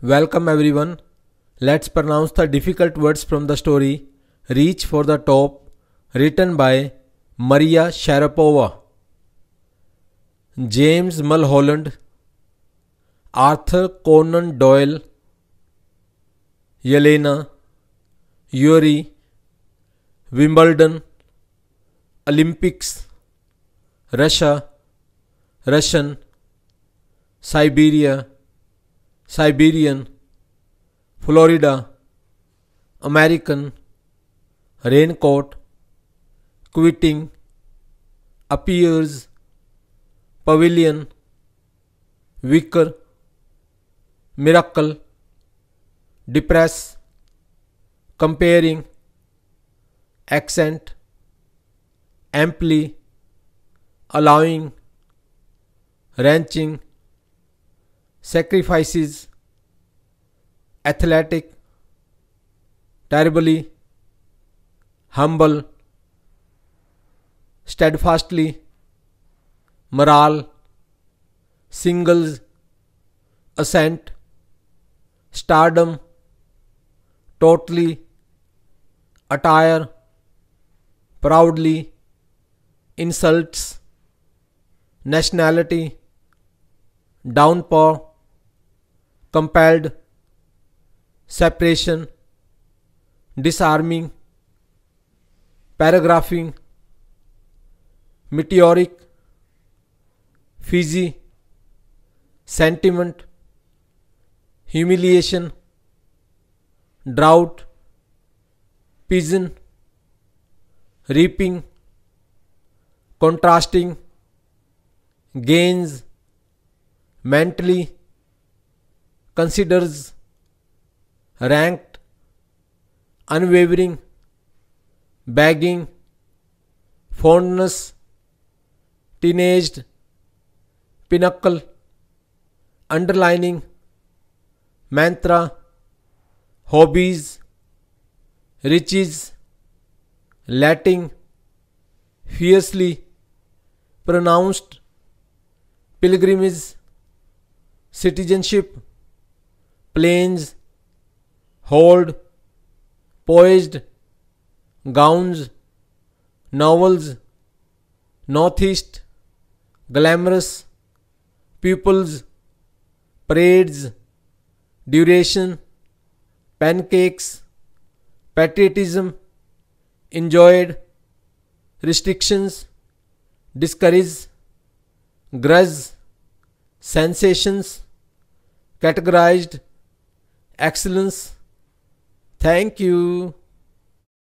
Welcome everyone. Let's pronounce the difficult words from the story Reach for the Top written by Maria Sharapova. James Mulholland Arthur Conan Doyle Yelena Yuri Wimbledon Olympics Russia Russian Siberia Siberian, Florida, American, Raincoat, Quitting, Appears, Pavilion, Wicker, Miracle, Depress, Comparing, Accent, Amply, Allowing, Ranching, sacrifices, athletic, terribly, humble, steadfastly, moral singles, ascent, stardom, totally, attire, proudly, insults, nationality, downpour, compelled, separation, disarming, paragraphing, meteoric, Fiji, sentiment, humiliation, drought, pigeon, reaping, contrasting, gains, mentally, considers ranked, unwavering, bagging, fondness, teenaged, pinnacle, underlining, mantra, hobbies, riches, Latin, fiercely, pronounced, pilgrimage, citizenship, planes, hold, poised, gowns, novels, northeast, glamorous, pupils, parades, duration, pancakes, patriotism, enjoyed, restrictions, discourage, grudge, sensations, categorized, excellence. Thank you.